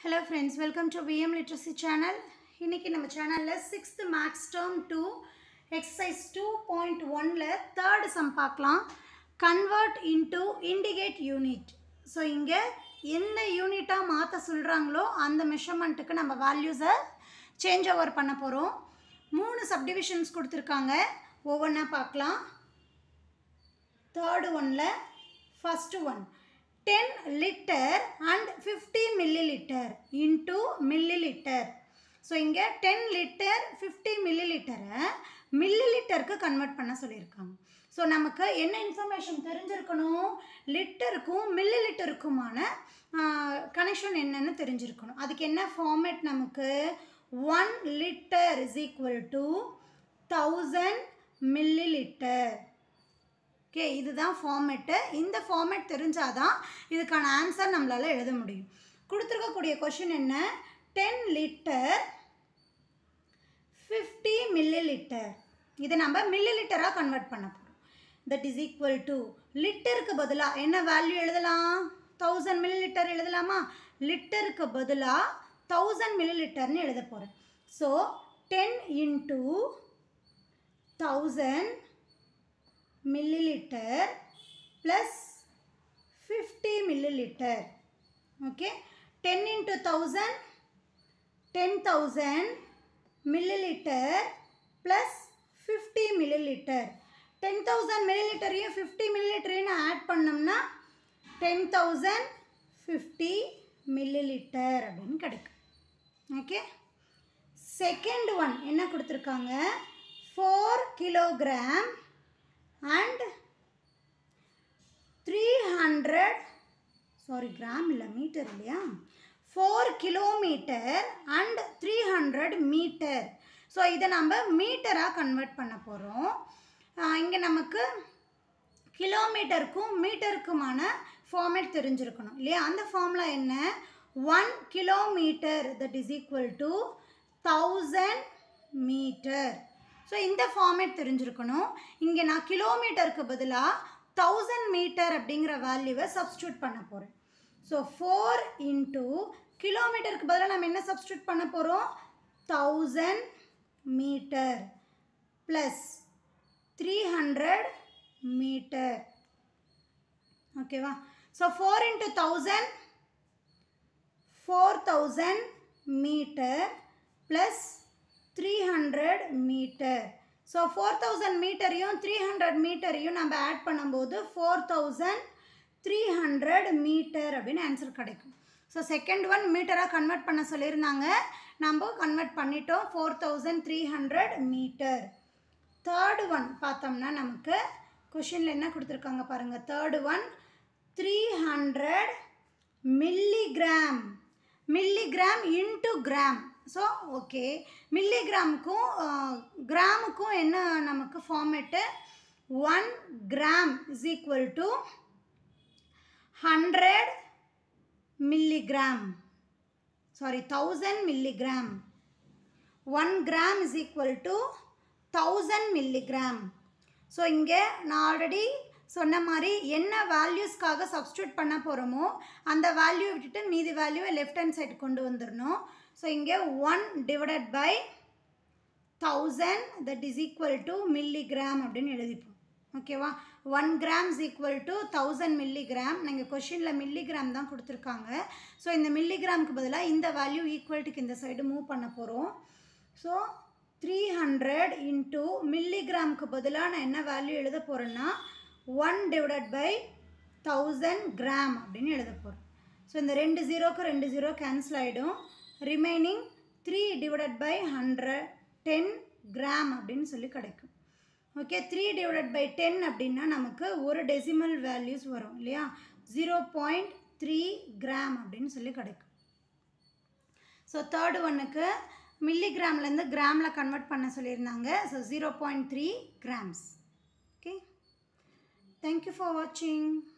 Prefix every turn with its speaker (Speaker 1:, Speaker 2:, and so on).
Speaker 1: Hello friends welcome to VM literacy channel இன்றைக்கி நம்ம சேனலில் sixth maths term two exercise two point ஒனில் third sum பார்க்கலாம் convert into indicated unit so இங்கே எந்த யூனிட்டாக மாற்ற சொல்கிறாங்களோ அந்த மெஷர்மெண்ட்டுக்கு நம்ம வேல்யூஸை சேஞ்ச் ஓவர் பண்ண போகிறோம் மூணு சப்டிவிஷன்ஸ் கொடுத்துருக்காங்க ஒவ்வொன்றா பார்க்கலாம் தேர்டு ஒனில் first one ten litre and fifty milli litre into milli litre so இங்கே டென் லிட்டர் ஃபிஃப்டி மில்லி லிட்டரை மில்லி லிட்டருக்கு கன்வெர்ட் பண்ண சொல்லியிருக்காங்க ஸோ நமக்கு என்ன இன்ஃபர்மேஷன் தெரிஞ்சிருக்கணும் லிட்டருக்கும் மில்லி லிட்டருக்குமான கனெக்ஷன் என்னன்னு தெரிஞ்சிருக்கணும் அதுக்கு என்ன ஃபார்மேட் நமக்கு one litre is equal to thousand milli litre okay இதுதான் ஃபார்மேட்டு இந்த ஃபார்மேட் தெரிஞ்சால் தான் இதுக்கான ஆன்சர் நம்மளால் எழுத முடியும் கொடுத்துருக்கக்கூடிய கொஷின் என்ன ten litre fifty milli litre இதை நம்ம மில்லி லிட்டராக கன்வெர்ட் பண்ண போகிறோம் தட் இஸ் ஈக்குவல் டு லிட்டருக்கு பதிலாக என்ன வேல்யூ எழுதலாம் தௌசண்ட் மில்லி லிட்டர் எழுதலாமா லிட்டருக்கு பதிலாக தௌசண்ட் மில்லி லிட்டர்னு எழுத போகிறேன் so ten into thousand milliliter plus 50 milliliter. Okay. 10 into 1000, 10,000 milliliter plus 50 milliliter. 10,000 milliliterயும் 50 milliliterயும் add பண்ணம்னா 10,050 milliliter அப்படின் கடுக்கு. Okay. Second one என்ன குடுத்திருக்காங்க 4 kilogram 4 and three hundred sorry gram இல்லை மீட்டர் இல்லையா four kilometre and three hundred metre so இதை நம்ம மீட்டராக கன்வெர்ட் பண்ண போகிறோம் இங்கே நமக்கு கிலோமீட்டருக்கும் மீட்டருக்குமான ஃபார்மேட் தெரிஞ்சிருக்கணும் இல்லையா அந்த ஃபார்முலா என்ன one kilometre that is equal to thousand metre so இந்த ஃபார்மேட் தெரிஞ்சிருக்கணும் இங்கே நான் கிலோமீட்டருக்கு பதிலாக தௌசண்ட் மீட்டர் அப்படிங்கிற வேல்யூவை சப்ஸ்டியூட் பண்ண போகிறேன் ஸோ ஃபோர் இன்ட்டு கிலோமீட்டருக்கு பதிலாக நம்ம என்ன சப்ஸ்டியூட் பண்ண போகிறோம் thousand metre plus three hundred metre ஓகேவா so four into thousand four thousand metre plus three hundred metre so four thousand மீட்டரையும் த்ரீ ஹண்ட்ரட் மீட்டரையும் நம்ம ஆட் பண்ணும்போது four thousand three hundred metre அப்படின்னு ஆன்சர் கிடைக்கும் ஸோ செகண்ட் ஒன் மீட்டராக convert பண்ண சொல்லியிருந்தாங்க நம்ம கன்வெர்ட் பண்ணிட்டோம் four thousand three hundred metre third one பார்த்தோம்னா நமக்கு கொஷினில் என்ன கொடுத்துருக்காங்க பாருங்கள் third one three hundred milligram milligram into gram so okay மில்லிகிராமுக்கும் கிராமுக்கும் என்ன நமக்கு format one gram is equal to hundred milligram sorry thousand milligram one gram is equal to thousand milligram so இங்கே நான் ஆல்ரெடி சொன்ன மாதிரி என்ன வேல்யூஸ்க்காக சப்ஸ்டியூட் பண்ண போகிறோமோ அந்த வேல்யூ விட்டுட்டு மீதி வேல்யூவை லெஃப்ட் ஹேண்ட் சைடு கொண்டு வந்துடணும் ஸோ இங்கே one divided by thousand that is equal to milligram அப்படின்னு எழுதிப்போம் ஓகேவா one grams equal to thousand milligram நீங்கள் கொஷினில் மில்லிகிராம் தான் கொடுத்துருக்காங்க ஸோ இந்த மில்லிகிராமுக்கு பதிலாக இந்த வேல்யூ ஈக்குவல்ட்டுக்கு இந்த சைடு மூவ் பண்ண போகிறோம் ஸோ த்ரீ ஹண்ட்ரட் இன்ட்டு மில்லிகிராமுக்கு பதிலாக நான் என்ன வேல்யூ எழுத போகிறேன்னா ஒன் டிவைடட் பை தௌசண்ட் கிராம் அப்படின்னு எழுத போகிறோம் ஸோ இந்த ரெண்டு ஜீரோக்கு ரெண்டு ஜீரோ கேன்சல் ஆகிடும் remaining three divided by hundred ten gram அப்படின்னு சொல்லி கிடைக்கும் okay three divided by ten அப்படின்னா நமக்கு ஒரு டெசிமல் வேல்யூஸ் வரும் இல்லையா ஜீரோ பாயிண்ட் த்ரீ கிராம் அப்படின்னு சொல்லி கிடைக்கும் ஸோ தேர்ட் ஒன்னுக்கு மில்லி கிராம்லேருந்து கிராமில் கன்வெர்ட் பண்ண சொல்லியிருந்தாங்க so zero point three grams okay thank you for வாட்சிங்